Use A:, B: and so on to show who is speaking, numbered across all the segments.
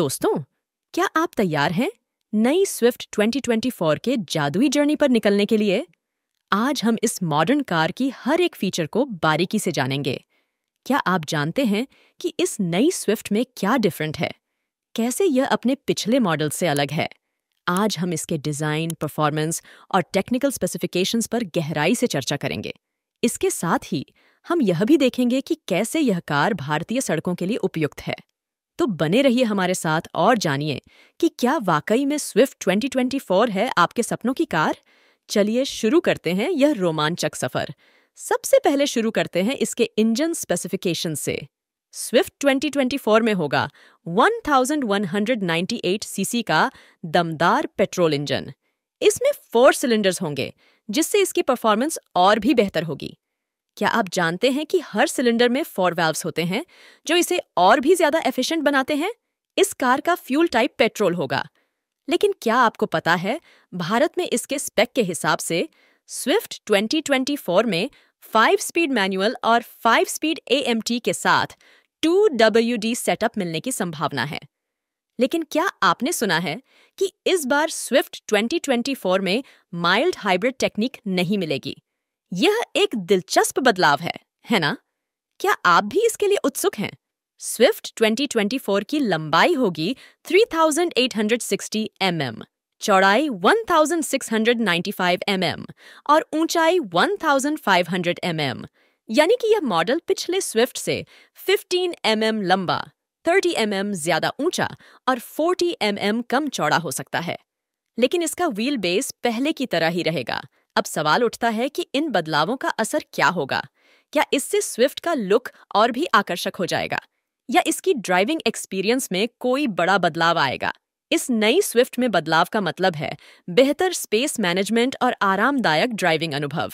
A: दोस्तों क्या आप तैयार हैं नई स्विफ्ट 2024 के जादुई जर्नी पर निकलने के लिए आज हम इस मॉडर्न कार की हर एक फीचर को बारीकी से जानेंगे क्या आप जानते हैं कि इस नई स्विफ्ट में क्या डिफरेंट है कैसे यह अपने पिछले मॉडल से अलग है आज हम इसके डिज़ाइन परफॉर्मेंस और टेक्निकल स्पेसिफिकेशंस पर गहराई से चर्चा करेंगे इसके साथ ही हम यह भी देखेंगे कि कैसे यह कार भारतीय सड़कों के लिए उपयुक्त है तो बने रहिए हमारे साथ और जानिए कि क्या वाकई में स्विफ्ट 2024 है आपके सपनों की कार चलिए शुरू करते हैं यह रोमांचक सफर सबसे पहले शुरू करते हैं इसके इंजन स्पेसिफिकेशन से स्विफ्ट 2024 में होगा 1198 सीसी का दमदार पेट्रोल इंजन इसमें फोर सिलेंडर्स होंगे जिससे इसकी परफॉर्मेंस और भी बेहतर होगी क्या आप जानते हैं कि हर सिलेंडर में फोर वाल्व्स होते हैं जो इसे और भी ज्यादा एफिशिएंट बनाते हैं इस कार का फ्यूल टाइप पेट्रोल होगा लेकिन क्या आपको पता है भारत में इसके स्पेक के हिसाब से स्विफ्ट 2024 में फाइव स्पीड मैनुअल और फाइव स्पीड एएमटी के साथ टू डब्ल्यू डी सेटअप मिलने की संभावना है लेकिन क्या आपने सुना है कि इस बार स्विफ्ट 2024 में माइल्ड हाइब्रिड टेक्निक नहीं मिलेगी यह एक दिलचस्प बदलाव है है ना क्या आप भी इसके लिए उत्सुक हैं स्विफ्ट 2024 की लंबाई होगी 3860 mm, चौड़ाई 1695 mm और ऊंचाई 1500 mm, यानी कि यह मॉडल पिछले स्विफ्ट से 15 mm लंबा 30 mm ज्यादा ऊंचा और 40 mm कम चौड़ा हो सकता है लेकिन इसका व्हील बेस पहले की तरह ही रहेगा अब सवाल उठता है कि इन बदलावों का असर क्या होगा क्या इससे स्विफ्ट का लुक और भी आकर्षक हो जाएगा या इसकी ड्राइविंग एक्सपीरियंस में कोई बड़ा बदलाव आएगा इस नई स्विफ्ट में बदलाव का मतलब है बेहतर स्पेस मैनेजमेंट और आरामदायक ड्राइविंग अनुभव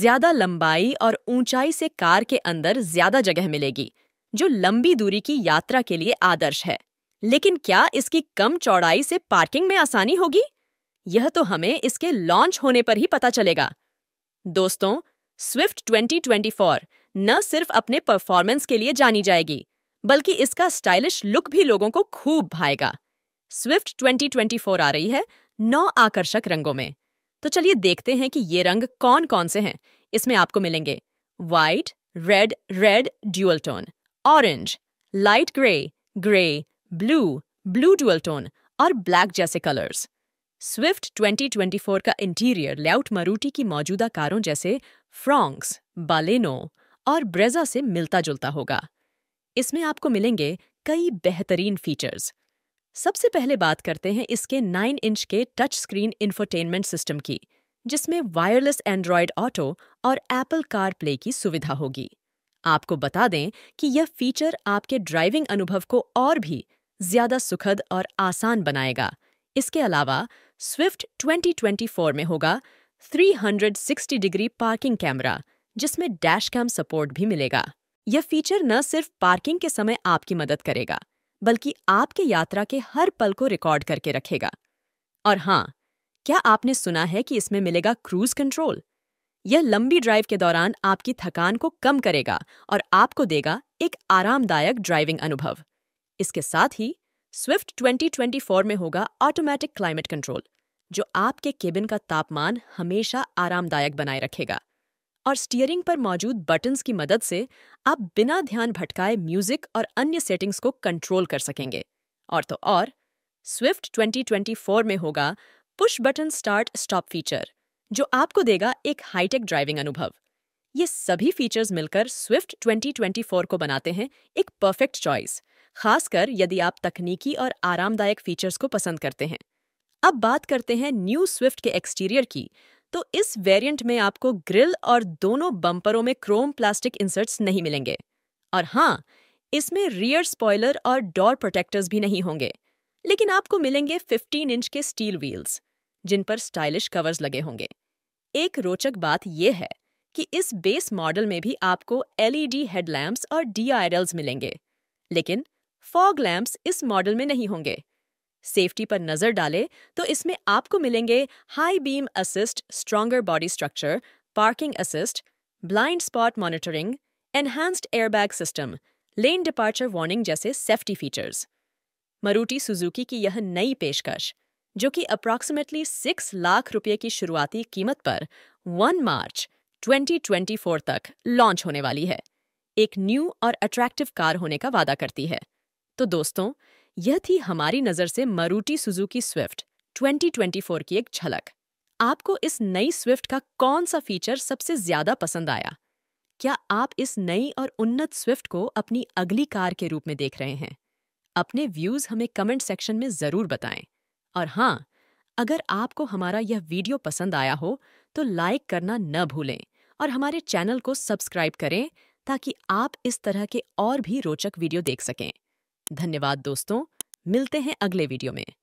A: ज्यादा लंबाई और ऊंचाई से कार के अंदर ज्यादा जगह मिलेगी जो लंबी दूरी की यात्रा के लिए आदर्श है लेकिन क्या इसकी कम चौड़ाई से पार्किंग में आसानी होगी यह तो हमें इसके लॉन्च होने पर ही पता चलेगा दोस्तों स्विफ्ट 2024 न सिर्फ अपने परफॉर्मेंस के लिए जानी जाएगी बल्कि इसका स्टाइलिश लुक भी लोगों को खूब भाएगा स्विफ्ट 2024 आ रही है नौ आकर्षक रंगों में तो चलिए देखते हैं कि ये रंग कौन कौन से हैं इसमें आपको मिलेंगे white red red dual tone orange light grey grey blue blue dual tone और ब्लैक जैसे कलर्स स्विफ्ट 2024 का इंटीरियर लेआउट मारूटी की मौजूदा कारों जैसे फ्रॉन्क्स बालेनो और ब्रेजा से मिलता जुलता होगा इसमें आपको मिलेंगे कई बेहतरीन फीचर्स सबसे पहले बात करते हैं इसके 9 इंच के टच स्क्रीन इंफोटेनमेंट सिस्टम की जिसमें वायरलेस एंड्रॉयड ऑटो और एप्पल कार प्ले की सुविधा होगी आपको बता दें कि यह फीचर आपके ड्राइविंग अनुभव को और भी ज्यादा सुखद और आसान बनाएगा इसके अलावा स्विफ्ट 2024 में होगा 360 डिग्री पार्किंग कैमरा जिसमें डैश कैम सपोर्ट भी मिलेगा यह फीचर न सिर्फ पार्किंग के समय आपकी मदद करेगा बल्कि आपके यात्रा के हर पल को रिकॉर्ड करके रखेगा और हाँ क्या आपने सुना है कि इसमें मिलेगा क्रूज कंट्रोल यह लंबी ड्राइव के दौरान आपकी थकान को कम करेगा और आपको देगा एक आरामदायक ड्राइविंग अनुभव इसके साथ ही स्विफ्ट 2024 में होगा ऑटोमेटिक क्लाइमेट कंट्रोल जो आपके केबिन का तापमान हमेशा आरामदायक बनाए रखेगा और स्टीयरिंग पर मौजूद बटन्स की मदद से आप बिना ध्यान भटकाए म्यूजिक और अन्य सेटिंग्स को कंट्रोल कर सकेंगे और तो और स्विफ्ट 2024 में होगा push button start stop feature जो आपको देगा एक हाईटेक ड्राइविंग अनुभव ये सभी फीचर्स मिलकर स्विफ्ट 2024 को बनाते हैं एक परफेक्ट चॉइस खासकर यदि आप तकनीकी और आरामदायक फीचर्स को पसंद करते हैं अब बात करते हैं न्यू स्विफ्ट के एक्सटीरियर की तो इस वेरिएंट में आपको ग्रिल और दोनों बम्परों में क्रोम प्लास्टिक इंसर्ट्स नहीं मिलेंगे और हाँ इसमें रियर स्पॉयलर और डोर प्रोटेक्टर्स भी नहीं होंगे लेकिन आपको मिलेंगे 15 इंच के स्टील व्हील्स जिन पर स्टाइलिश कवर्स लगे होंगे एक रोचक बात यह है कि इस बेस मॉडल में भी आपको एलईडी हेडलैम्प्स और डी मिलेंगे लेकिन फॉग लैंप्स इस मॉडल में नहीं होंगे सेफ्टी पर नजर डालें तो इसमें आपको मिलेंगे high beam assist stronger body structure parking assist blind spot monitoring enhanced airbag system lane departure warning जैसे सेफ्टी फीचर्स मरूटी सुजुकी की यह नई पेशकश जो कि अप्रॉक्सीमेटली सिक्स लाख रुपये की शुरुआती कीमत पर 1 मार्च 2024 तक लॉन्च होने वाली है एक न्यू और अट्रैक्टिव कार होने का वादा करती है तो दोस्तों यह थी हमारी नज़र से मरूटी सुजुकी स्विफ्ट 2024 की एक झलक आपको इस नई स्विफ्ट का कौन सा फीचर सबसे ज्यादा पसंद आया क्या आप इस नई और उन्नत स्विफ्ट को अपनी अगली कार के रूप में देख रहे हैं अपने व्यूज हमें कमेंट सेक्शन में जरूर बताएं और हाँ अगर आपको हमारा यह वीडियो पसंद आया हो तो लाइक करना न भूलें और हमारे चैनल को सब्सक्राइब करें ताकि आप इस तरह के और भी रोचक वीडियो देख सकें धन्यवाद दोस्तों मिलते हैं अगले वीडियो में